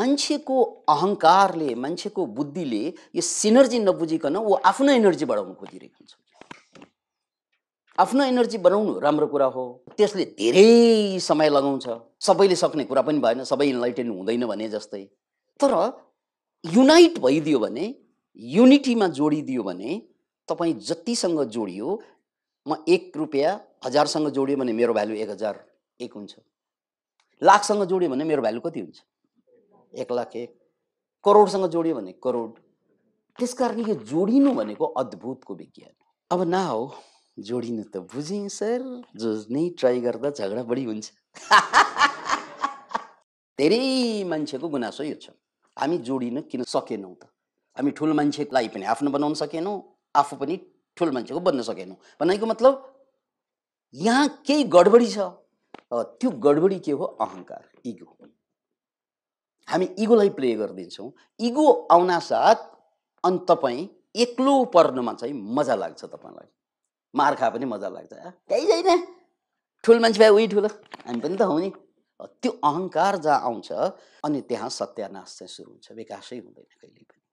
मान्छेको अहङ्कारले मान्छेको बुद्धिले यो सिनर्जी नबुझिकन ऊ आफ्नो एनर्जी बढाउनु खोजिरहेको हुन्छ आफ्नो एनर्जी बनाउनु राम्रो कुरा हो त्यसले धेरै समय लगाउँछ सबैले सक्ने कुरा पनि भएन सबै इन्लाइटेन हुँदैन भने जस्तै तर युनाइट भइदियो भने युनिटीमा जोडिदियो भने तपाईँ जतिसँग जोडियो म एक रुपियाँ हजारसँग जोडियो भने मेरो भ्यालु एक हजार एक हुन्छ लाखसँग जोड्यो भने मेरो भ्यालु कति हुन्छ एक लाख एक करोडसँग जोड्यो भने करोड त्यस कारण यो जोडिनु भनेको अद्भुतको विज्ञान अब न हो जोडिनु त बुझेँ सर नै ट्राई गर्दा झगडा बढी हुन्छ धेरै मान्छेको गुनासो यो छ हामी जोडिन किन सकेनौँ त हामी ठुलो मान्छेलाई पनि आफ्नो बनाउन सकेनौँ आफू पनि ठुलो मान्छेको बन्न सकेनौँ भनेको मतलब यहाँ केही गडबडी छ त्यो गडबडी के हो अहङ्कार इगो हामी इगोलाई प्ले गरिदिन्छौँ इगो आउनासाथ अनि तपाईँ एक्लो पर्नुमा चाहिँ मजा लाग्छ तपाईँलाई मार खा पनि मजा लाग्छ केही छैन ठुलो मान्छे भए उही ठुलो हामी पनि त हौ नि त्यो अहङ्कार जहाँ आउँछ अनि त्यहाँ सत्यानाश चाहिँ सुरु हुन्छ विकासै हुँदैन कहिले पनि